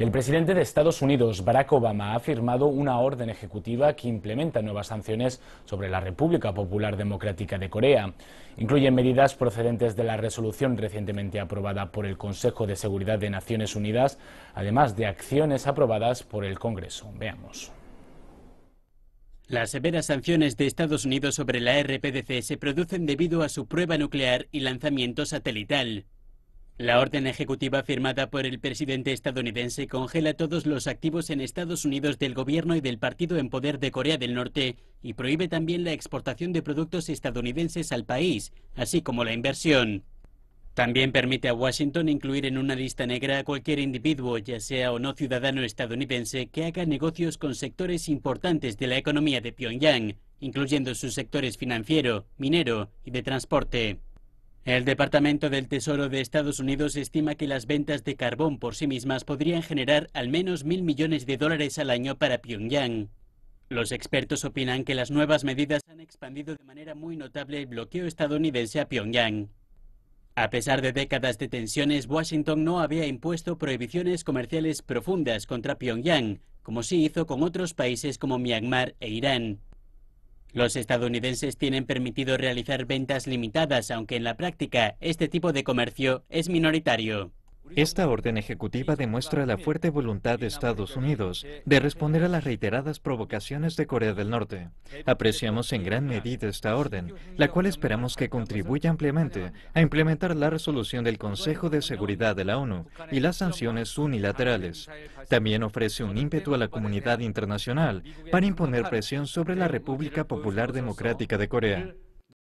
El presidente de Estados Unidos, Barack Obama, ha firmado una orden ejecutiva que implementa nuevas sanciones sobre la República Popular Democrática de Corea. Incluyen medidas procedentes de la resolución recientemente aprobada por el Consejo de Seguridad de Naciones Unidas, además de acciones aprobadas por el Congreso. Veamos. Las severas sanciones de Estados Unidos sobre la RPDC se producen debido a su prueba nuclear y lanzamiento satelital. La orden ejecutiva firmada por el presidente estadounidense congela todos los activos en Estados Unidos del gobierno y del partido en poder de Corea del Norte y prohíbe también la exportación de productos estadounidenses al país, así como la inversión. También permite a Washington incluir en una lista negra a cualquier individuo, ya sea o no ciudadano estadounidense, que haga negocios con sectores importantes de la economía de Pyongyang, incluyendo sus sectores financiero, minero y de transporte. El Departamento del Tesoro de Estados Unidos estima que las ventas de carbón por sí mismas podrían generar al menos mil millones de dólares al año para Pyongyang. Los expertos opinan que las nuevas medidas han expandido de manera muy notable el bloqueo estadounidense a Pyongyang. A pesar de décadas de tensiones, Washington no había impuesto prohibiciones comerciales profundas contra Pyongyang, como sí hizo con otros países como Myanmar e Irán. Los estadounidenses tienen permitido realizar ventas limitadas, aunque en la práctica este tipo de comercio es minoritario. Esta orden ejecutiva demuestra la fuerte voluntad de Estados Unidos de responder a las reiteradas provocaciones de Corea del Norte. Apreciamos en gran medida esta orden, la cual esperamos que contribuya ampliamente a implementar la resolución del Consejo de Seguridad de la ONU y las sanciones unilaterales. También ofrece un ímpetu a la comunidad internacional para imponer presión sobre la República Popular Democrática de Corea.